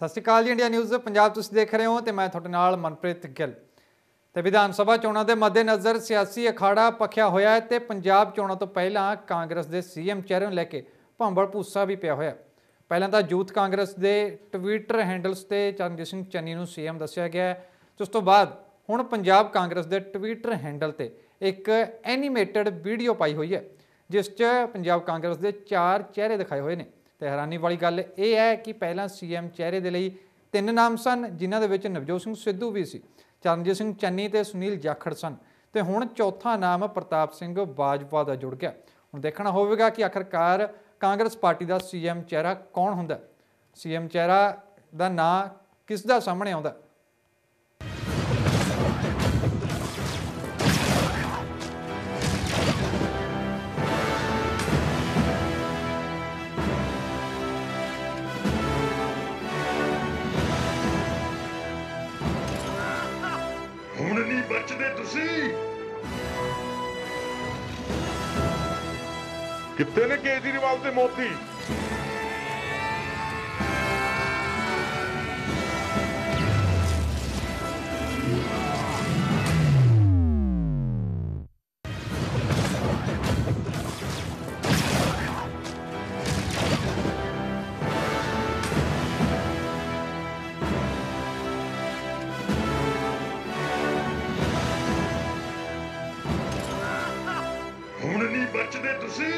ਸਤਿ ਸ਼੍ਰੀ ਅਕਾਲ ਜੀ India news Punjab ਤੁਸੀਂ ਦੇਖ ਰਹੇ ਹੋ ਤੇ ਮੈਂ ਤੁਹਾਡੇ ਨਾਲ ਮਨਪ੍ਰੀਤ ਗਿੱਲ ਤੇ ਵਿਧਾਨ ਸਭਾ ਚੋਣਾਂ ਦੇ ਮੱਦੇਨਜ਼ਰ ਸਿਆਸੀ ਅਖਾੜਾ ਪਖਿਆ ਹੋਇਆ ਹੈ ਤੇ ਪੰਜਾਬ ਚੋਣਾਂ ਤੋਂ ਪਹਿਲਾਂ ਕਾਂਗਰਸ ਦੇ ਸੀਐਮ ਚਿਹਰੇ ਨੂੰ ਲੈ ਕੇ ਭੰਬਲ ਭੂਸਾ ਵੀ ਪਿਆ ਹੋਇਆ ਪਹਿਲਾਂ ਤਾਂ ਯੂਥ ਕਾਂਗਰਸ ਦੇ ਟਵਿੱਟਰ ਹੈਂਡਲਸ ਤੇ ਚਰਨਜੀਤ ਸਿੰਘ ਚੰਨੀ ਨੂੰ ਸੀਐਮ ਦੱਸਿਆ ਗਿਆ ਉਸ ਤੋਂ ਬਾਅਦ ਹੁਣ ਪੰਜਾਬ ਕਾਂਗਰਸ ਦੇ ਟਵਿੱਟਰ ਹੈਂਡਲ ਤੇ ਇੱਕ ਐਨੀਮੇਟਡ ਵੀਡੀਓ ਪਾਈ ਹੋਈ ਹੈ ਜਿਸ 'ਚ ਪੰਜਾਬ ਕਾਂਗਰਸ ਦੇ ਚਾਰ ਚਿਹਰੇ ਦਿਖਾਏ ਹੋਏ ਨੇ ਤੇ ਹੈਰਾਨੀ ਵਾਲੀ ਗੱਲ ਇਹ ਹੈ ਕਿ ਪਹਿਲਾਂ ਸੀਐਮ ਚਿਹਰੇ ਦੇ ਲਈ ਤਿੰਨ ਨਾਮ ਸਨ ਜਿਨ੍ਹਾਂ ਦੇ ਵਿੱਚ ਨਵਜੋਤ ਸਿੰਘ ਸਿੱਧੂ ਵੀ ਸੀ ਚਰਨਜੀਤ ਸਿੰਘ ਚੰਨੀ ਤੇ ਸੁਨੀਲ ਜਾਖੜ ਸਨ ਤੇ ਹੁਣ ਚੌਥਾ ਨਾਮ ਪ੍ਰਤਾਪ ਸਿੰਘ ਬਾਜਵਾ ਦਾ ਜੁੜ ਗਿਆ ਹੁਣ ਦੇਖਣਾ ਹੋਵੇਗਾ ਕਿ ਆਖਰਕਾਰ ਕਾਂਗਰਸ ਪਾਰਟੀ ਦਾ ਸੀਐਮ ਚਿਹਰਾ ਕੌਣ ਹੁੰਦਾ ਸੀਐਮ ਚਿਹਰਾ ਦਾ ਨਾਂ ਕਿਸ ਦਾ ਸਾਹਮਣੇ ਆਉਂਦਾ ਸੋਚਦੇ ਤੁਸੀਂ ਕਿੱਥੇ ਨੇ ਕੇਜਰੀਵਾਲ ਤੇ ਮੋਦੀ ਹੁਣ ਨਹੀਂ ਬਚਦੇ ਤੁਸੀਂ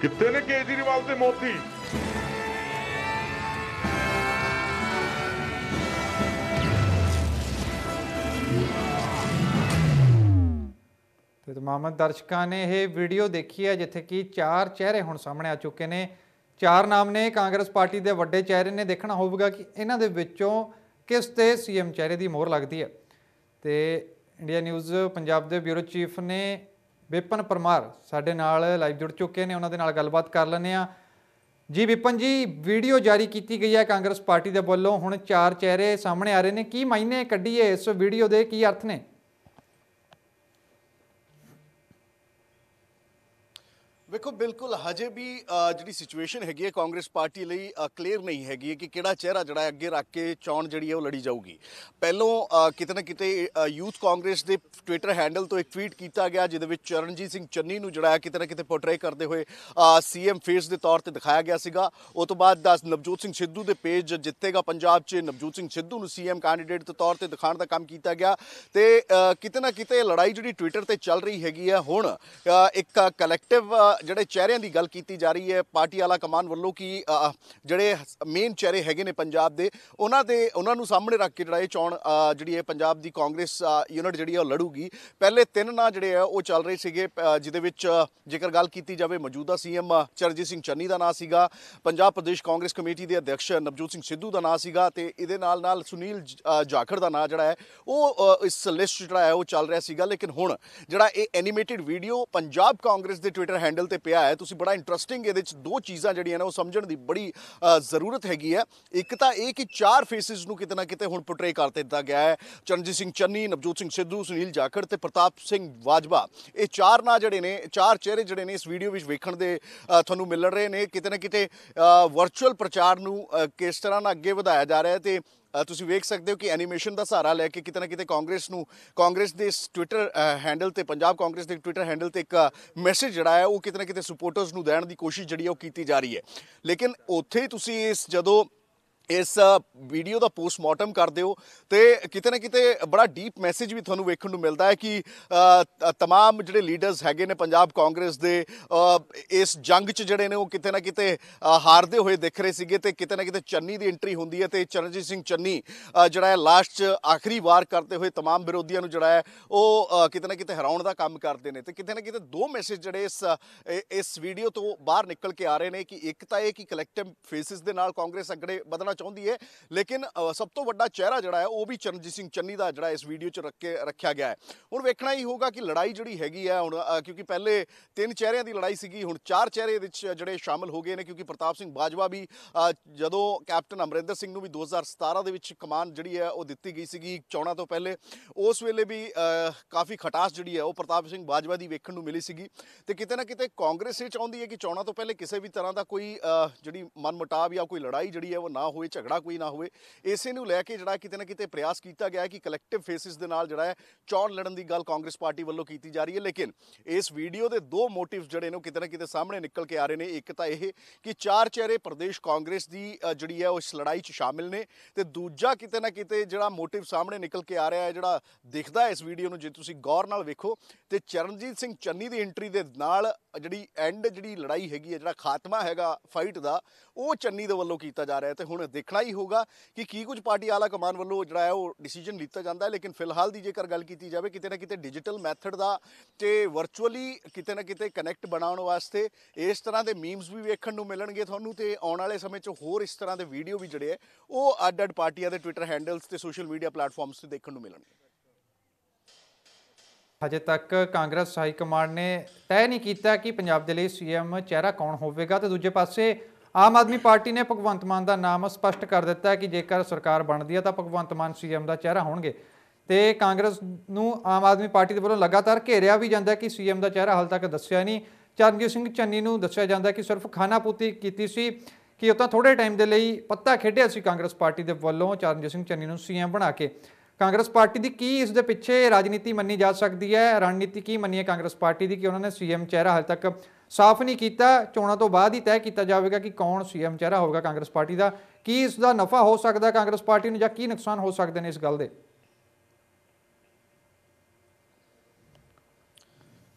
ਕਿੱਥੇ ਨੇ ਕੇਜਰੀਵਾਲ ਤੇ ਮੋਦੀ ਤੇ ਤਮਾਮ ਦਰਸ਼ਕਾਂ ਨੇ ਇਹ ਵੀਡੀਓ ਦੇਖੀ ਹੈ ਜਿੱਥੇ ਕਿ ਚਾਰ ਚਿਹਰੇ ਹੁਣ ਸਾਹਮਣੇ ਆ ਚੁੱਕੇ ਨੇ ਚਾਰ ਨਾਮ ਨੇ ਕਾਂਗਰਸ ਪਾਰਟੀ ਦੇ ਵੱਡੇ ਚਿਹਰੇ ਨੇ ਦੇਖਣਾ ਹੋਵੇਗਾ ਕਿ ਇਹਨਾਂ ਦੇ ਵਿੱਚੋਂ ਕਿਸ ਤੇ ਸੀਐਮ ਚਿਹਰੇ ਦੀ ਮੋਹਰ ਲੱਗਦੀ ਹੈ ਤੇ ਇੰਡੀਆ ਨਿਊਜ਼ ਪੰਜਾਬ ਦੇ ਬਿਊਰੋ ਚੀਫ ਨੇ ਵਿਪਨ ਪਰਮਾਰ ਸਾਡੇ ਨਾਲ ਲਾਈਵ ਜੁੜ ਚੁੱਕੇ ਨੇ ਉਹਨਾਂ ਦੇ ਨਾਲ ਗੱਲਬਾਤ ਕਰ ਲੈਣੇ ਆ ਜੀ ਵਿਪਨ ਜੀ ਵੀਡੀਓ ਜਾਰੀ ਕੀਤੀ ਗਈ ਹੈ ਕਾਂਗਰਸ ਪਾਰਟੀ ਦੇ ਵੱਲੋਂ ਹੁਣ ਚਾਰ ਚਿਹਰੇ ਸਾਹਮਣੇ ਆ ਰਹੇ ਨੇ ਕੀ ਮਾਇਨੇ ਕੱਢੀਏ ਇਸ ਵੀਡੀਓ ਦੇ ਕੀ ਅਰਥ ਨੇ ਵੇਖੋ ਬਿਲਕੁਲ ਹਜੇ ਵੀ ਜਿਹੜੀ ਸਿਚੁਏਸ਼ਨ ਹੈਗੀ ਹੈ ਕਾਂਗਰਸ ਪਾਰਟੀ ਲਈ ਕਲੀਅਰ ਨਹੀਂ ਹੈਗੀ ਕਿ ਕਿਹੜਾ ਚਿਹਰਾ ਜਿਹੜਾ ਅੱਗੇ ਰੱਖ ਕੇ ਚੋਣ ਜਿਹੜੀ ਹੈ ਉਹ ਲੜੀ ਜਾਊਗੀ ਪਹਿਲੋਂ ਕਿਤੇ ਨਾ ਕਿਤੇ ਯੂਥ ਕਾਂਗਰਸ ਦੇ ਟਵਿੱਟਰ ਹੈਂਡਲ ਤੋਂ ਇੱਕ ਟਵੀਟ ਕੀਤਾ ਗਿਆ ਜਿਹਦੇ ਵਿੱਚ ਚਰਨਜੀਤ ਸਿੰਘ ਚੰਨੀ ਨੂੰ ਜਿਹੜਾ ਕਿਤੇ ਨਾ ਕਿਤੇ ਪੋਰਟਰੇ ਕਰਦੇ ਹੋਏ ਸੀਐਮ ਫੇਸ ਦੇ ਤੌਰ ਤੇ ਦਿਖਾਇਆ ਗਿਆ ਸੀਗਾ ਉਸ ਤੋਂ ਬਾਅਦ ਨਵਜੋਤ ਸਿੰਘ ਸਿੱਧੂ ਦੇ ਪੇਜ ਜਿੱਤੇਗਾ ਪੰਜਾਬ 'ਚ ਨਵਜੋਤ ਸਿੰਘ ਸਿੱਧੂ ਨੂੰ ਸੀਐਮ ਕੈਂਡੀਡੇਟ ਦੇ ਤੌਰ ਤੇ ਦਿਖਾਉਣ ਦਾ ਕੰਮ ਕੀਤਾ ਗਿਆ ਤੇ ਕਿਤੇ ਨਾ ਕਿਤੇ ਲੜਾਈ ਜਿਹੜੀ ਟਵਿੱਟਰ ਤੇ ਚੱਲ ਰਹੀ ਹੈਗੀ ਹੈ ਹੁਣ ਇੱਕ ਕਲੈਕਟਿਵ ਜਿਹੜੇ ਚਿਹਰਿਆਂ ਦੀ ਗੱਲ ਕੀਤੀ ਜਾ ਰਹੀ ਹੈ ਪਾਰਟੀ ਵਾਲਾ ਕਮਾਨ ਵੱਲੋਂ ਕਿ ਜਿਹੜੇ ਮੇਨ ਚਿਹਰੇ ਹੈਗੇ ਨੇ ਪੰਜਾਬ ਦੇ ਉਹਨਾਂ ਦੇ ਉਹਨਾਂ ਨੂੰ ਸਾਹਮਣੇ ਰੱਖ ਕੇ ਜਿਹੜਾ ਇਹ ਚੋਣ ਜਿਹੜੀ ਹੈ ਪੰਜਾਬ ਦੀ ਕਾਂਗਰਸ ਯੂਨਿਟ ਜਿਹੜੀ ਹੈ ਉਹ ਲੜੂਗੀ ਪਹਿਲੇ ਤਿੰਨ ਨਾਂ ਜਿਹੜੇ ਆ ਉਹ ਚੱਲ ਰਹੇ ਸੀਗੇ ਜਿਹਦੇ ਵਿੱਚ ਜੇਕਰ ਗੱਲ ਕੀਤੀ ਜਾਵੇ ਮੌਜੂਦਾ ਸੀਐਮ ਚਰਜੀਤ ਸਿੰਘ ਚੰਨੀ ਦਾ ਨਾਂ ਸੀਗਾ ਪੰਜਾਬ ਪ੍ਰਦੇਸ਼ ਕਾਂਗਰਸ ਕਮੇਟੀ ਦੇ ਅਧਿਕਸ਼ ਨਵਜੋਤ ਸਿੰਘ ਸਿੱਧੂ ਦਾ ਨਾਂ ਸੀਗਾ ਤੇ ਇਹਦੇ ਨਾਲ ਨਾਲ ਸੁਨੀਲ ਜਾਖੜ ਦਾ ਨਾਂ ਜਿਹੜਾ ਹੈ ਉਹ ਇਸ ਲਿਸਟ ਜਿਹੜਾ ਹੈ ਉਹ ਚੱਲ ਰਿਹਾ ਸੀਗਾ ਲੇਕਿਨ ਹੁਣ ਜਿਹੜਾ ਇਹ ਐਨੀਮੇਟਿਡ ਵੀਡੀਓ ਪੰਜਾਬ ਕਾਂਗਰਸ ਦੇ ਟਵਿੱਟਰ ਹੈਂਡਲ ਤੇ ਪਿਆ ਹੈ ਤੁਸੀਂ ਬੜਾ ਇੰਟਰਸਟਿੰਗ ਇਹਦੇ ਵਿੱਚ ਦੋ ਚੀਜ਼ਾਂ ਜਿਹੜੀਆਂ ਨੇ ਉਹ ਸਮਝਣ ਦੀ ਬੜੀ ਜ਼ਰੂਰਤ ਹੈਗੀ ਹੈ ਇੱਕ ਤਾਂ ਇਹ ਕਿ ਚਾਰ ਫੇਸਿਸ ਨੂੰ ਕਿਤੇ ਨਾ ਕਿਤੇ ਹੁਣ ਪੋਰਟਰੇ ਕਰ ਦਿੱਤਾ ਗਿਆ ਹੈ ਚਰਨਜੀਤ ਸਿੰਘ ਚੰਨੀ ਨਵਜੋਤ ਸਿੰਘ ਸਿੱਧੂ ਸੁਨੀਲ ਜਾਖੜ ਤੇ ਪ੍ਰਤਾਪ ਸਿੰਘ ਵਾਜਵਾ ਇਹ ਚਾਰ ਨਾਂ ਜਿਹੜੇ ਨੇ ਚਾਰ ਚਿਹਰੇ ਜਿਹੜੇ ਨੇ ਇਸ ਵੀਡੀਓ ਵਿੱਚ ਵੇਖਣ ਦੇ ਤੁਹਾਨੂੰ ਮਿਲਣ ਰਹੇ ਨੇ ਕਿਤੇ ਨਾ ਕਿਤੇ ਵਰਚੁਅਲ ਪ੍ਰਚਾਰ ਨੂੰ ਕਿਸ ਤਰ੍ਹਾਂ ਨਾਲ ਅੱਗੇ ਵਧਾਇਆ ਜਾ ਰਿਹਾ ਹੈ ਤੇ ਤੁਸੀਂ ਵੇਖ ਸਕਦੇ ਹੋ ਕਿ ਐਨੀਮੇਸ਼ਨ ਦਾ ਸਹਾਰਾ ਲੈ ਕੇ ਕਿਤੇ ਨਾ ਕਿਤੇ ਕਾਂਗਰਸ ਨੂੰ ਕਾਂਗਰਸ ਦੇ ਟਵਿੱਟਰ ਹੈਂਡਲ ਤੇ ਪੰਜਾਬ ਕਾਂਗਰਸ ਦੇ ਟਵਿੱਟਰ ਹੈਂਡਲ ਤੇ ਇੱਕ ਮੈਸੇਜ ਜਿਹੜਾ ਹੈ ਉਹ ਕਿਤੇ ਨਾ ਕਿਤੇ ਸਪੋਰਟਰਸ ਨੂੰ ਦੇਣ ਦੀ ਕੋਸ਼ਿਸ਼ ਜਿਹੜੀ ਉਹ ਕੀਤੀ ਜਾ ਰਹੀ ਹੈ ਲੇਕਿਨ ਉੱਥੇ ਤੁਸੀਂ ਇਸ ਜਦੋਂ ਇਸ ਵੀਡੀਓ ਦਾ ਪੋਸਟਮਾਰਟਮ ਕਰ ਦਿਓ ਤੇ ਕਿਤੇ ਨਾ ਕਿਤੇ ਬੜਾ ਡੀਪ ਮੈਸੇਜ ਵੀ ਤੁਹਾਨੂੰ ਵੇਖਣ ਨੂੰ ਮਿਲਦਾ ਹੈ ਕਿ तमाम ਜਿਹੜੇ ਲੀਡਰਸ ਹੈਗੇ ਨੇ ਪੰਜਾਬ ਕਾਂਗਰਸ ਦੇ ਇਸ ਜੰਗ 'ਚ ਜਿਹੜੇ ਨੇ ਉਹ ਕਿਤੇ ਨਾ ਕਿਤੇ ਹਾਰਦੇ ਹੋਏ ਦਿਖ ਰਹੇ ਸੀਗੇ ਤੇ ਕਿਤੇ ਨਾ ਕਿਤੇ ਚੰਨੀ ਦੀ ਐਂਟਰੀ ਹੁੰਦੀ ਹੈ ਤੇ ਚਰਨਜੀਤ ਸਿੰਘ ਚੰਨੀ ਜਿਹੜਾ ਹੈ ਲਾਸਟ 'ਚ ਆਖਰੀ ਵਾਰ ਕਰਦੇ ਹੋਏ तमाम ਵਿਰੋਧੀਆਂ ਨੂੰ ਜਿਹੜਾ ਹੈ ਉਹ ਕਿਤੇ ਨਾ ਕਿਤੇ ਹਰਾਉਣ ਦਾ ਕੰਮ ਕਰਦੇ ਨੇ ਤੇ ਕਿਤੇ ਨਾ ਕਿਤੇ ਦੋ ਮੈਸੇਜ ਜਿਹੜੇ ਇਸ ਇਸ ਵੀਡੀਓ ਤੋਂ ਬਾਹਰ ਨਿਕਲ ਕੇ ਆ ਰਹੇ ਨੇ ਕਿ ਇੱਕ ਤਾਂ ਇਹ ਕਿ ਕਲੈਕਟਿਵ ਫੇਸਿਸ ਦੇ ਨਾਲ ਕਾਂਗਰਸ ਅਗੜੇ ਵਧਣਾ ਚਾਹੁੰਦੀ ਹੈ ਲੇਕਿਨ ਸਭ ਤੋਂ ਵੱਡਾ ਚਿਹਰਾ ਜਿਹੜਾ ਹੈ ਉਹ ਵੀ ਚਰਨਜੀਤ ਸਿੰਘ ਚੰਨੀ ਦਾ ਜਿਹੜਾ ਇਸ ਵੀਡੀਓ 'ਚ ਰੱਖ ਕੇ ਰੱਖਿਆ ਗਿਆ ਹੈ ਹੁਣ ਵੇਖਣਾ ਹੀ ਹੋਗਾ ਕਿ ਲੜਾਈ ਜਿਹੜੀ ਹੈਗੀ ਹੈ ਹੁਣ ਕਿਉਂਕਿ ਪਹਿਲੇ ਤਿੰਨ ਚਿਹਰਿਆਂ ਦੀ ਲੜਾਈ ਸੀਗੀ ਹੁਣ ਚਾਰ ਚਿਹਰੇ ਵਿੱਚ ਜਿਹੜੇ ਸ਼ਾਮਲ ਹੋ ਗਏ ਨੇ ਕਿਉਂਕਿ ਪ੍ਰਤਾਪ ਸਿੰਘ ਬਾਜਵਾ ਵੀ ਜਦੋਂ ਕੈਪਟਨ ਅਮਰਿੰਦਰ ਸਿੰਘ ਨੂੰ ਵੀ 2017 ਦੇ ਵਿੱਚ ਕਮਾਨ ਜਿਹੜੀ ਹੈ ਉਹ ਦਿੱਤੀ ਗਈ ਸੀਗੀ ਚੌਣਾ ਤੋਂ ਪਹਿਲੇ ਉਸ ਵੇਲੇ ਵੀ ਕਾਫੀ ਖਟਾਸ ਜਿਹੜੀ ਹੈ ਉਹ ਪ੍ਰਤਾਪ ਸਿੰਘ ਬਾਜਵਾ ਦੀ ਵੇਖਣ ਨੂੰ ਮਿਲੀ ਸੀਗੀ ਤੇ ਕਿਤੇ ਨਾ ਕਿਤੇ ਕਾਂਗਰਸ ਇਹ ਚਾਹੁੰਦੀ ਹੈ ਕਿ ਚੌਣਾ ਤੋਂ ਪਹਿਲੇ ਕਿਸੇ ਵੀ ਤਰ੍ਹਾਂ ਦਾ ਕੋਈ ਜਿਹੜੀ ਮਨਮਟਾਵ ਜਾਂ ਕੋਈ ਲੜਾਈ ਜਿਹੜੀ ਹੈ ਉਹ ਨਾ ਹੋਵੇ ਝਗੜਾ ਕੋਈ ਨਾ ਹੋਵੇ ਇਸੇ ਨੂੰ ਲੈ ਕੇ ਜਿਹੜਾ ਕਿਤੇ ਨਾ ਕਿਤੇ ਪ੍ਰਯਾਸ ਕੀਤਾ ਗਿਆ ਹੈ ਕਿ ਕਲੈਕਟਿਵ ਫੇਸਿਸ ਦੇ ਨਾਲ ਜਿਹੜਾ ਹੈ ਚੋਣ ਲੜਨ ਦੀ ਗੱਲ ਕਾਂਗਰਸ ਪਾਰਟੀ ਵੱਲੋਂ ਕੀਤੀ ਜਾ ਰਹੀ ਹੈ ਲੇਕਿਨ ਇਸ ਵੀਡੀਓ ਦੇ ਦੋ ਮੋਟਿਵਸ ਜਿਹੜੇ ਨੇ ਕਿਤੇ ਨਾ ਕਿਤੇ ਸਾਹਮਣੇ ਨਿਕਲ ਕੇ ਆ ਰਹੇ ਨੇ ਇੱਕ ਤਾਂ ਇਹ ਕਿ ਚਾਰ ਚਿਹਰੇ ਪ੍ਰਦੇਸ਼ ਕਾਂਗਰਸ ਦੀ ਜਿਹੜੀ ਹੈ ਉਸ ਲੜਾਈ 'ਚ ਸ਼ਾਮਿਲ ਨੇ ਤੇ ਦੂਜਾ ਕਿਤੇ ਨਾ ਕਿਤੇ ਜਿਹੜਾ ਮੋਟਿਵ ਸਾਹਮਣੇ ਨਿਕਲ ਕੇ ਆ ਰਿਹਾ ਹੈ ਜਿਹੜਾ ਦਿਖਦਾ ਹੈ ਇਸ ਵੀਡੀਓ ਨੂੰ ਜੇ ਤੁਸੀਂ ਗੌਰ ਨਾਲ ਵੇਖੋ ਤੇ ਚਰਨਜੀਤ ਸਿੰਘ ਚੰਨੀ ਦੀ ਐਂਟਰੀ ਦੇ ਨਾਲ ਜਿਹੜੀ ਐਂਡ ਜਿਹੜੀ ਲੜਾਈ ਹੈਗੀ ਹੈ ਜਿਹੜਾ ਖਾਤਮਾ ਹੈਗਾ ਫਾਈਟ ਦਾ ਉਹ ਚੰਨੀ ਦੇ ਵੱਲੋਂ ਕੀਤਾ ਜਾ ਰਿਹਾ ਤੇ ਹੁਣ ਦੇਖਣਾ ਹੀ ਹੋਗਾ ਕਿ ਕੀ ਕੁਝ ਪਾਰਟੀ ਆਲਾ ਕਮਾਨ ਵੱਲੋਂ ਜਿਹੜਾ ਹੈ ਉਹ ਡਿਸੀਜਨ ਲੀਤਾ ਜਾਂਦਾ ਹੈ ਲੇਕਿਨ ਫਿਲਹਾਲ ਦੀ ਜੇਕਰ ਗੱਲ ਕੀਤੀ ਜਾਵੇ ਕਿਤੇ ਨਾ ਕਿਤੇ ਡਿਜੀਟਲ ਮੈਥਡ ਦਾ ਤੇ ਵਰਚੁਅਲੀ ਕਿਤੇ ਨਾ ਕਿਤੇ ਕਨੈਕਟ ਬਣਾਉਣ ਵਾਸਤੇ ਇਸ ਤਰ੍ਹਾਂ ਦੇ ਮੀਮਸ ਵੀ ਵੇਖਣ ਨੂੰ ਮਿਲਣਗੇ ਤੁਹਾਨੂੰ ਤੇ ਆਉਣ ਵਾਲੇ ਸਮੇਂ 'ਚ ਹੋਰ ਇਸ ਤਰ੍ਹਾਂ ਦੇ ਵੀਡੀਓ ਵੀ ਜਿਹੜੇ ਉਹ ਅੱਡ-ਅੱਡ ਪਾਰਟੀਆਂ ਦੇ ਟਵਿੱਟਰ ਹੈਂਡਲਸ ਤੇ ਸੋਸ਼ਲ ਮੀਡੀਆ ਪਲੇਟਫਾਰਮਸ ਤੇ ਦੇਖਣ ਨੂੰ ਮਿਲਣਗੇ ਹਜੇ ਤੱਕ ਕਾਂਗਰਸ ਹਾਈ ਕਮਾਂਡ ਨੇ ਤੈਅ ਨਹੀਂ ਕੀਤਾ ਕਿ ਪੰਜਾਬ ਦੇ ਲਈ ਸੀਐਮ ਚਿਹਰਾ ਕੌਣ ਹੋਵੇਗਾ ਤੇ ਦੂਜੇ ਪਾਸੇ ਆਮ ਆਦਮੀ ਪਾਰਟੀ ਨੇ ਭਗਵੰਤ ਮਾਨ ਦਾ ਨਾਮ ਸਪਸ਼ਟ ਕਰ ਦਿੱਤਾ ਹੈ ਕਿ ਜੇਕਰ ਸਰਕਾਰ ਬਣਦੀ ਹੈ ਤਾਂ ਭਗਵੰਤ ਮਾਨ ਸੀਐਮ ਦਾ ਚਿਹਰਾ ਹੋਣਗੇ ਤੇ ਕਾਂਗਰਸ ਨੂੰ ਆਮ ਆਦਮੀ ਪਾਰਟੀ ਦੇ ਵੱਲੋਂ ਲਗਾਤਾਰ ਘੇਰਿਆ ਵੀ ਜਾਂਦਾ ਕਿ ਸੀਐਮ ਦਾ ਚਿਹਰਾ ਹਾਲ ਤੱਕ ਦੱਸਿਆ ਨਹੀਂ ਚਰਨਜੀਤ ਸਿੰਘ ਚੰਨੀ ਨੂੰ ਦੱਸਿਆ ਜਾਂਦਾ ਕਿ ਸਿਰਫ ਖਾਨਾਪੂਤੀ ਕੀਤੀ ਸੀ ਕਿ ਉਹ ਤਾਂ ਥੋੜੇ ਟਾਈਮ ਦੇ ਲਈ ਪੱਤਾ ਖੇਡਿਆ ਸੀ ਕਾਂਗਰਸ ਪਾਰਟੀ ਦੇ ਵੱਲੋਂ ਚਰਨਜੀਤ ਸਿੰਘ ਚੰਨੀ ਨੂੰ ਸੀਐਮ ਬਣਾ ਕੇ ਕਾਂਗਰਸ ਪਾਰਟੀ ਦੀ ਕੀ ਇਸ ਦੇ ਪਿੱਛੇ ਰਾਜਨੀਤੀ ਮੰਨੀ ਜਾ ਸਕਦੀ ਹੈ ਰਣਨੀਤੀ ਕੀ ਮੰਨੀ ਹੈ ਕਾਂਗਰਸ ਪਾਰਟੀ ਦੀ ਕਿ ਉਹਨਾਂ ਨੇ ਸੀਐਮ ਚਿਹਰਾ ਹਾਲ ਤੱਕ ਸਾਫ਼ ਨਹੀਂ ਕੀਤਾ ਚੋਣਾਂ ਤੋਂ ਬਾਅਦ ਹੀ ਤੈਅ ਕੀਤਾ ਜਾਵੇਗਾ ਕਿ ਕੌਣ ਸੀਐਮ ਚਿਹਰਾ ਹੋਵੇਗਾ ਕਾਂਗਰਸ ਪਾਰਟੀ ਦਾ ਕੀ ਇਸ ਦਾ ਨਫਾ ਹੋ ਸਕਦਾ ਕਾਂਗਰਸ ਪਾਰਟੀ ਨੂੰ ਜਾਂ ਕੀ ਨੁਕਸਾਨ ਹੋ ਸਕਦੇ ਨੇ ਇਸ ਗੱਲ ਦੇ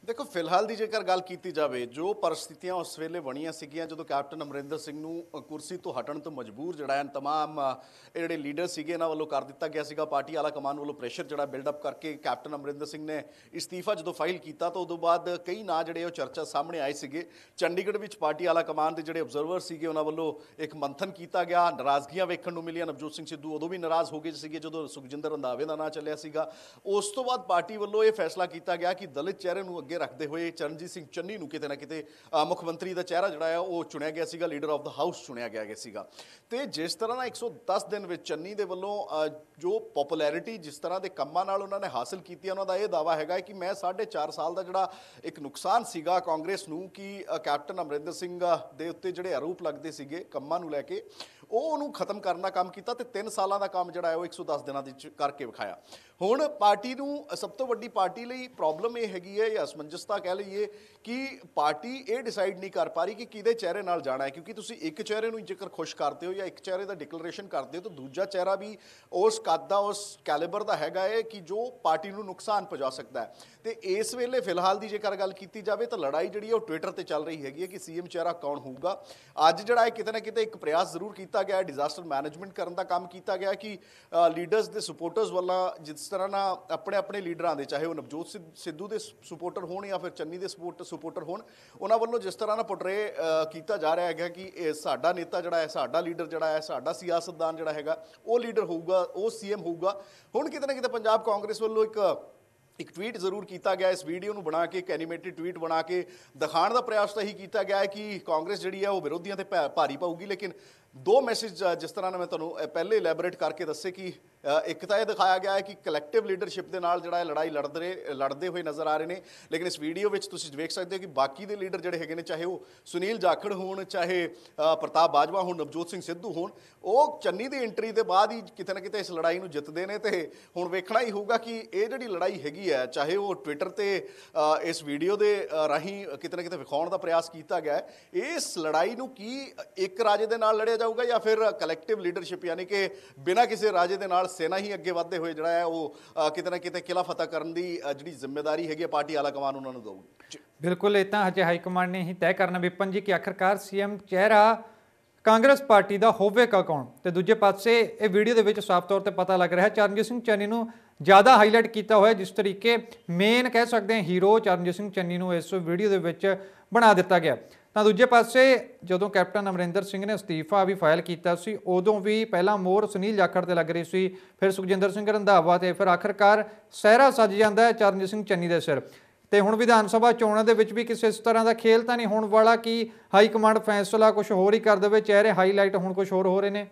ਦੇਖੋ ਫਿਲਹਾਲ ਦੀ ਜੇਕਰ ਗੱਲ ਕੀਤੀ ਜਾਵੇ ਜੋ ਪਰਿਸਥਿਤੀਆਂ ਉਸ ਵੇਲੇ ਬਣੀਆਂ ਸੀਗੀਆਂ ਜਦੋਂ ਕੈਪਟਨ ਅਮਰਿੰਦਰ ਸਿੰਘ ਨੂੰ ਕੁਰਸੀ ਤੋਂ ਹਟਣ ਤੋਂ ਮਜਬੂਰ ਜਿਹੜਾ ਹੈ तमाम ਜਿਹੜੇ ਲੀਡਰ ਸੀਗੇ ਇਹਨਾਂ ਵੱਲੋਂ ਕਰ ਦਿੱਤਾ ਗਿਆ ਸੀਗਾ ਪਾਰਟੀ ਆਲਾ ਕਮਾਨ ਵੱਲੋਂ ਪ੍ਰੈਸ਼ਰ ਜਿਹੜਾ ਬਿਲਡ ਅਪ ਕਰਕੇ ਕੈਪਟਨ ਅਮਰਿੰਦਰ ਸਿੰਘ ਨੇ ਇਸਤੀਫਾ ਜਦੋਂ ਫਾਈਲ ਕੀਤਾ ਤਾਂ ਉਦੋਂ ਬਾਅਦ ਕਈ ਨਾਂ ਜਿਹੜੇ ਉਹ ਚਰਚਾ ਸਾਹਮਣੇ ਆਏ ਸੀਗੇ ਚੰਡੀਗੜ੍ਹ ਵਿੱਚ ਪਾਰਟੀ ਆਲਾ ਕਮਾਨ ਦੇ ਜਿਹੜੇ ਆਬਜ਼ਰਵਰ ਸੀਗੇ ਉਹਨਾਂ ਵੱਲੋਂ ਇੱਕ ਮੰਥਨ ਕੀਤਾ ਗਿਆ ਨਾਰਾਜ਼ਗੀਆਂ ਵੇਖਣ ਨੂੰ ਮਿਲੀਆਂ ਨਵਜੋਤ ਸਿੰਘ ਸਿੱਧੂ ਉਦੋਂ ਵੀ ਨਾਰਾਜ਼ ਹੋ ਗਏ ਸੀਗੇ ਜਦੋਂ ਸੁਖਜਿੰਦਰ ਰੰਧਾਵੇ ਦਾ ਨਾਂ ਚੱਲਿਆ ਸੀਗਾ ਉਸ ਤੋਂ ਬਾਅਦ ਪਾਰਟੀ ਵੱਲੋਂ ਇਹ ਫੈਸਲਾ ਕੀਤਾ ਗਿਆ ਕਿ ਦਲਿਤ ਚਿਹਰੇ ਨੂੰ ਅੱਗੇ ਅੱਗੇ ਰੱਖਦੇ ਹੋਏ ਚਰਨਜੀਤ ਸਿੰਘ ਚੰਨੀ ਨੂੰ ਕਿਤੇ ਨਾ ਕਿਤੇ ਮੁੱਖ ਮੰਤਰੀ ਦਾ ਚਿਹਰਾ ਜਿਹੜਾ ਆ ਉਹ ਚੁਣਿਆ ਗਿਆ ਸੀਗਾ ਲੀਡਰ ਆਫ ਦਾ ਹਾਊਸ ਚੁਣਿਆ ਗਿਆ ਗਿਆ ਸੀਗਾ ਤੇ ਜਿਸ ਤਰ੍ਹਾਂ ਨਾ 110 ਦਿਨ ਵਿੱਚ ਚੰਨੀ ਦੇ ਵੱਲੋਂ ਜੋ ਪਪੂਲੈਰਿਟੀ ਜਿਸ ਤਰ੍ਹਾਂ ਦੇ ਕੰਮਾਂ ਨਾਲ ਉਹਨਾਂ ਨੇ ਹਾਸਲ ਕੀਤੀ ਉਹਨਾਂ ਦਾ ਇਹ ਦਾਵਾ ਹੈਗਾ ਕਿ ਮੈਂ 4.5 ਸਾਲ ਦਾ ਜਿਹੜਾ ਇੱਕ ਨੁਕਸਾਨ ਸੀਗਾ ਕਾਂਗਰਸ ਨੂੰ ਕਿ ਕੈਪਟਨ ਅਮਰਿੰਦਰ ਸਿੰਘ ਦੇ ਉੱਤੇ ਜਿਹੜੇ ਆਰੋਪ ਲੱਗਦੇ ਸੀਗੇ ਕੰਮਾਂ ਨੂੰ ਲੈ ਕੇ ਉਹ ਉਹਨੂੰ ਖਤਮ ਕਰਨ ਦਾ ਕੰਮ ਕੀਤਾ ਤੇ 3 ਸਾਲਾਂ ਦਾ ਕੰਮ ਜਿਹੜਾ ਹੈ ਉਹ 110 ਦਿਨਾਂ ਦੇ ਵਿੱਚ ਕਰਕੇ ਵਿਖਾਇਆ ਹੁਣ ਪਾਰਟੀ ਨੂੰ ਸਭ ਤੋਂ ਵੱਡੀ ਪਾਰਟੀ ਲਈ ਪ੍ਰੋਬਲਮ ਇਹ ਹੈਗੀ ਹੈ ਯਸਮਨ ਸਮੰਜਸਤਾ ਕਹਿ ਲਈਏ ਕਿ ਪਾਰਟੀ ਇਹ ਡਿਸਾਈਡ ਨਹੀਂ ਕਰ ਪਾ ਰਹੀ ਕਿ ਕਿਹਦੇ ਚਿਹਰੇ ਨਾਲ ਜਾਣਾ ਹੈ ਕਿਉਂਕਿ ਤੁਸੀਂ ਇੱਕ ਚਿਹਰੇ ਨੂੰ ਜੇਕਰ ਖੁਸ਼ ਕਰਦੇ ਹੋ ਜਾਂ ਇੱਕ ਚਿਹਰੇ ਦਾ ਡਿਕਲੇਰੇਸ਼ਨ ਕਰਦੇ ਹੋ ਤਾਂ ਦੂਜਾ ਚਿਹਰਾ ਵੀ ਉਸ ਕੱਦ ਦਾ ਉਸ ਕੈਲੀਬਰ ਦਾ ਹੈਗਾ ਹੈ ਕਿ ਜੋ ਪਾਰਟੀ ਨੂੰ ਨੁਕਸਾਨ ਪਹੁੰਚਾ ਸਕਦਾ ਹੈ ਤੇ ਇਸ ਵੇਲੇ ਫਿਲਹਾਲ ਦੀ ਜੇਕਰ ਗੱਲ ਕੀਤੀ ਜਾਵੇ ਤਾਂ ਲੜਾਈ ਜਿਹੜੀ ਹੈ ਉਹ ਟਵਿੱਟਰ ਤੇ ਚੱਲ ਰਹੀ ਹੈਗੀ ਹੈ ਕਿ ਸੀਐਮ ਚਿਹਰਾ ਕੌਣ ਹੋਊਗਾ ਅੱਜ ਜਿਹੜਾ ਹੈ ਕਿਤੇ ਨਾ ਕਿਤੇ ਇੱਕ ਪ੍ਰਯਾਸ ਜ਼ਰੂਰ ਕੀਤਾ ਗਿਆ ਹੈ ਡਿਜ਼ਾਸਟਰ ਮੈਨੇਜਮੈਂਟ ਕਰਨ ਦਾ ਕੰਮ ਕੀਤਾ ਗਿਆ ਕਿ ਲੀਡਰਸ ਦੇ ਸਪੋਰਟਰਸ ਵੱਲੋਂ ਜਿਸ ਤਰ੍ਹਾਂ ਨਾਲ ਆਪਣੇ ਆਪਣੇ ਲੀਡਰਾਂ ਦੇ ਚਾਹੇ ਉਹ ਨਵਜੋਤ ਸਿੱਧੂ ਦੇ ਸਪੋਰਟਰ ਹੋਣ ਜਾਂ ਫਿਰ ਚੰਨੀ ਦੇ ਸਪੋਰਟ ਸਪੋਰਟਰ ਹੋਣ ਉਹਨਾਂ ਵੱਲੋਂ ਜਿਸ ਤਰ੍ਹਾਂ ਨਾ ਪੋਟਰੇ ਕੀਤਾ ਜਾ ਰਿਹਾ ਹੈਗਾ ਕਿ ਇਹ ਸਾਡਾ ਨੇਤਾ ਜਿਹੜਾ ਹੈ ਸਾਡਾ ਲੀਡਰ ਜਿਹੜਾ ਹੈ ਸਾਡਾ ਸਿਆਸਤਦਾਨ ਜਿਹੜਾ ਹੈਗਾ ਉਹ ਲੀਡਰ ਹੋਊਗਾ ਉਹ ਸੀਐਮ ਹੋਊਗਾ ਹੁਣ ਕਿਤੇ ਨਾ ਕਿਤੇ ਪੰਜਾਬ ਕਾਂਗਰਸ ਵੱਲੋਂ ਇੱਕ ਇੱਕ ਟਵੀਟ ਜ਼ਰੂਰ ਕੀਤਾ ਗਿਆ ਇਸ ਵੀਡੀਓ ਨੂੰ ਬਣਾ ਕੇ ਇੱਕ ਐਨੀਮੇਟਿਡ ਟਵੀਟ ਬਣਾ ਕੇ ਦਿਖਾਉਣ ਦਾ ਪ੍ਰਯਾਸ ਤਾਂ ਹੀ ਕੀਤਾ ਗਿਆ ਹੈ ਕਿ ਕਾਂਗਰਸ ਜਿਹੜੀ ਹੈ ਉਹ ਵਿਰੋਧੀਆਂ ਤੇ ਭਾਰੀ ਪਾਊਗੀ ਲੇਕਿਨ ਦੋ ਮੈਸੇਜ ਜਿਸ ਤਰ੍ਹਾਂ ਨੇ ਮੈਂ ਤੁਹਾਨੂੰ ਪਹਿਲੇ ਇਲੈਬੋਰੇਟ ਕਰਕੇ ਦੱਸੇ ਕਿ ਇੱਕ ਤਾਂ ਇਹ ਦਿਖਾਇਆ ਗਿਆ ਹੈ ਕਿ ਕਲੈਕਟਿਵ ਲੀਡਰਸ਼ਿਪ ਦੇ ਨਾਲ ਜਿਹੜਾ ਇਹ ਲੜਾਈ ਲੜਦੇ ਲੜਦੇ ਹੋਏ ਨਜ਼ਰ ਆ ਰਹੇ ਨੇ ਲੇਕਿਨ ਇਸ ਵੀਡੀਓ ਵਿੱਚ ਤੁਸੀਂ ਦੇਖ ਸਕਦੇ ਹੋ ਕਿ ਬਾਕੀ ਦੇ ਲੀਡਰ ਜਿਹੜੇ ਹੈਗੇ ਨੇ ਚਾਹੇ ਉਹ ਸੁਨੀਲ ਜਾਖੜ ਹੋਣ ਚਾਹੇ ਪ੍ਰਤਾਪ ਬਾਜਵਾ ਹੋਣ ਨਵਜੋਤ ਸਿੰਘ ਸਿੱਧੂ ਹੋਣ ਉਹ ਚੰਨੀ ਦੀ ਐਂਟਰੀ ਦੇ ਬਾਅਦ ਹੀ ਕਿਤੇ ਨਾ ਕਿਤੇ ਇਸ ਲੜਾਈ ਨੂੰ ਜਿੱਤਦੇ ਨੇ ਤੇ ਹੁਣ ਵੇਖਣਾ ਹੀ ਹੋਊਗਾ ਕਿ ਇਹ ਜਿਹੜੀ ਲੜਾਈ ਹੈਗੀ ਹੈ ਚਾਹੇ ਉਹ ਟਵਿੱਟਰ ਤੇ ਇਸ ਵੀਡੀਓ ਦੇ ਰਾਹੀਂ ਕਿਤੇ ਨਾ ਕਿਤੇ ਵਿਖਾਉਣ ਦਾ ਪ੍ਰਯਾਸ ਕੀਤਾ ਗਿਆ ਹੈ ਇਸ ਲੜਾਈ ਨੂੰ ਕੀ ਇੱਕ ਰਾਜੇ ਦੇ ਨਾਲ ਲੜਿਆ ਜਾਊਗਾ ਜਾਂ ਫਿਰ ਕਲੈਕਟਿਵ ਲੀਡਰਸ਼ਿਪ ਯਾਨੀ ਕਿ ਬਿਨਾਂ ਕਿਸੇ ਰਾਜੇ ਦੇ ਨਾਲ ਸੈਨਾ ਹੀ ਅੱਗੇ ਵਧਦੇ ਹੋਏ ਜਿਹੜਾ ਹੈ ਉਹ ਕਿਤੇ ਨਾ ਕਿਤੇ ਕਿਲਾ ਫਤਹ ਕਰਨ ਦੀ ਜਿਹੜੀ ਜ਼ਿੰਮੇਵਾਰੀ ਹੈਗੀ ਪਾਰਟੀ ਆਲਾ ਕਮਾਨ ਉਹਨਾਂ ਨੂੰ ਦਊਗੀ ਬਿਲਕੁਲ ਇਹ ਤਾਂ ਹਜੇ ਹਾਈ ਕਮਾਂਡ ਨੇ ਹੀ ਤੈਅ ਕਰਨਾ ਵਿਪਨ ਜੀ ਕਿ ਆਖਰਕਾਰ ਸੀਐਮ ਚਿਹਰਾ ਕਾਂਗਰਸ ਪਾਰਟੀ ਦਾ ਹੋਵੇਗਾ ਕੌਣ ਤੇ ਦੂਜੇ ਪਾਸੇ ਇਹ ਵੀਡੀਓ ਦੇ ਵਿੱਚ ਸਾਫ਼ ਤੌਰ ਤੇ ਪਤਾ ਲੱਗ ਰਿਹਾ ਹੈ ਚਰਨਜੀਤ ਸਿੰਘ ਚੰਨੀ ਨੂੰ ਜ਼ਿਆਦਾ ਹਾਈਲਾਈਟ ਕੀਤਾ ਹੋਇਆ ਜਿਸ ਤਰੀਕੇ ਮੇਨ ਕਹਿ ਸਕਦੇ ਹਾਂ ਹੀਰੋ ਚਰਨਜੀਤ ਸਿੰਘ ਚੰਨੀ ਨੂੰ ਇਸ ਵੀਡੀਓ ਦੇ ਵਿੱਚ ਬਣਾ ਦਿੱਤਾ ਗਿਆ ਤਾਂ ਦੂਜੇ ਪਾਸੇ ਜਦੋਂ ਕੈਪਟਨ ਅਮਰਿੰਦਰ ਸਿੰਘ ਨੇ ਅਸਤੀਫਾ ਵੀ ਫਾਈਲ ਕੀਤਾ ਸੀ ਉਦੋਂ ਵੀ ਪਹਿਲਾਂ ਮੋਹਰ ਸੁਨੀਲ ਜਾਖੜ ਤੇ ਲੱਗ ਰਹੀ ਸੀ ਫਿਰ ਸੁਖਜਿੰਦਰ ਸਿੰਘ ਰੰਧਾਵਾ ਤੇ ਫਿਰ ਆਖਰਕਾਰ ਸਹਿਰਾ ਸੱਜ ਜਾਂਦਾ ਹੈ ਚਰਨਜੀਤ ਸਿੰਘ ਚੰਨੀ ਦੇ ਸਿਰ ਤੇ ਹੁਣ ਵਿਧਾਨ ਸਭਾ ਚੋਣਾਂ ਦੇ ਵਿੱਚ ਵੀ ਕਿਸੇ ਇਸ ਤਰ੍ਹਾਂ ਦਾ ਖੇਲ ਤਾਂ ਨਹੀਂ ਹੋਣ ਵਾਲਾ ਕਿ ਹਾਈ ਕਮਾਂਡ ਫੈਸਲਾ ਕੁਝ ਹੋਰ ਹੀ ਕਰ ਦੇਵੇ ਚਿਹਰੇ ਹਾਈਲਾਈਟ ਹੁਣ ਕੁਝ ਹੋਰ ਹੋ ਰਹੇ ਨੇ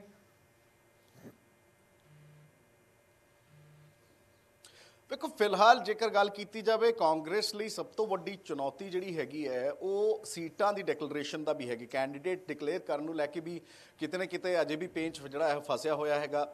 ਵੇਖੋ ਫਿਲਹਾਲ ਜੇਕਰ ਗੱਲ ਕੀਤੀ ਜਾਵੇ ਕਾਂਗਰਸ ਲਈ ਸਭ ਤੋਂ ਵੱਡੀ ਚੁਣੌਤੀ ਜਿਹੜੀ ਹੈਗੀ ਹੈ ਉਹ ਸੀਟਾਂ ਦੀ ਡਿਕਲੇਰੇਸ਼ਨ ਦਾ ਵੀ ਹੈਗੀ ਕੈਂਡੀਡੇਟ ਡਿਕਲੇਅਰ ਕਰਨ ਨੂੰ ਲੈ ਕੇ ਵੀ ਕਿਤੇ ਨਾ ਕਿਤੇ ਅਜੇ ਵੀ ਪੇਂਚ ਜਿਹੜਾ ਹੈ ਫਸਿਆ ਹੋਇਆ ਹੈਗਾ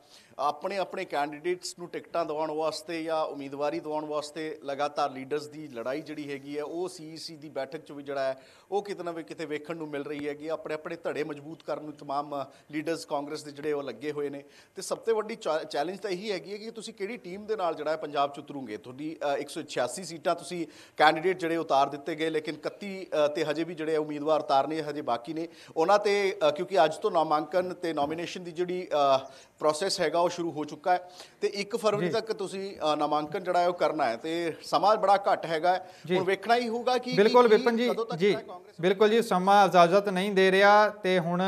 ਆਪਣੇ ਆਪਣੇ ਕੈਂਡੀਡੇਟਸ ਨੂੰ ਟਿਕਟਾਂ ਦਿਵਾਉਣ ਵਾਸਤੇ ਜਾਂ ਉਮੀਦਵਾਰੀ ਦਿਵਾਉਣ ਵਾਸਤੇ ਲਗਾਤਾਰ ਲੀਡਰਸ ਦੀ ਲੜਾਈ ਜਿਹੜੀ ਹੈਗੀ ਹੈ ਉਹ ਸੀਸੀ e ਦੀ ਬੈਠਕ 'ਚ ਵੀ ਜਿਹੜਾ ਹੈ ਉਹ ਕਿਤੇ ਨਾ ਕਿਤੇ ਵੇਖਣ ਨੂੰ ਮਿਲ ਰਹੀ ਹੈਗੀ ਆਪਣੇ ਆਪਣੇ ਧੜੇ ਮਜ਼ਬੂਤ ਕਰਨ ਨੂੰ तमाम ਲੀਡਰਸ ਕਾਂਗਰਸ ਦੇ ਜਿਹੜੇ ਉਹ ਲੱਗੇ ਹੋਏ ਨੇ ਤੇ ਸਭ ਤੋਂ ਵੱਡੀ ਚੈਲੰਜ ਤਾਂ ਇਹੀ ਹੈਗੀ ਹੈ ਕਿ ਤੁਸੀਂ ਕਿਹੜੀ ਟੀਮ ਦੇ ਨਾਲ ਜਿਹੜਾ ਹੈ ਪੰਜਾਬ 'ਚ ਉਤਰੂਗੇ ਤੁਹਾਡੀ 186 ਸੀਟਾਂ ਤੁਸੀਂ ਕੈਂਡੀਡੇਟ ਜਿਹੜੇ ਉਤਾਰ ਦਿੱਤੇ ਗਏ ਲੇਕਿਨ 31 ਤੇ ਹਜੇ ਵੀ ਜਿਹੜੇ ਉਮੀਦਵਾਰ ਉਤਾਰਨੇ ਹਜੇ ਬਾਕੀ ਨੇ ਉਹਨਾਂ ਤੇ ਕਿਉਂਕਿ ਅੱਜ ਤੋਂ ਨਾਮਾਂਕਨ ਤੇ ਨੋਮੀਨੇਸ਼ਨ ਦੀ ਜਿਹੜੀ ਪ੍ਰੋਸੈਸ ਹੈਗਾ ਉਹ ਸ਼ੁਰੂ ਹੋ ਚੁੱਕਾ ਹੈ ਤੇ 1 ਫਰਵਰੀ ਤੱਕ ਤੁਸੀਂ ਨਾਮਾਂਕਨ ਜਿਹੜਾ ਹੈ ਉਹ ਕਰਨਾ ਹੈ ਤੇ ਸਮਾਂ ਬੜਾ ਘੱਟ ਹੈਗਾ ਹੁਣ ਵੇਖਣਾ ਹੀ ਹੋਊਗਾ ਕਿ ਬਿਲਕੁਲ ਵਿਪਨ ਜੀ ਜੀ ਬਿਲਕੁਲ ਜੀ ਸਮਾਂ ਇਜਾਜ਼ਤ ਨਹੀਂ ਦੇ ਰਿਹਾ ਤੇ ਹੁਣ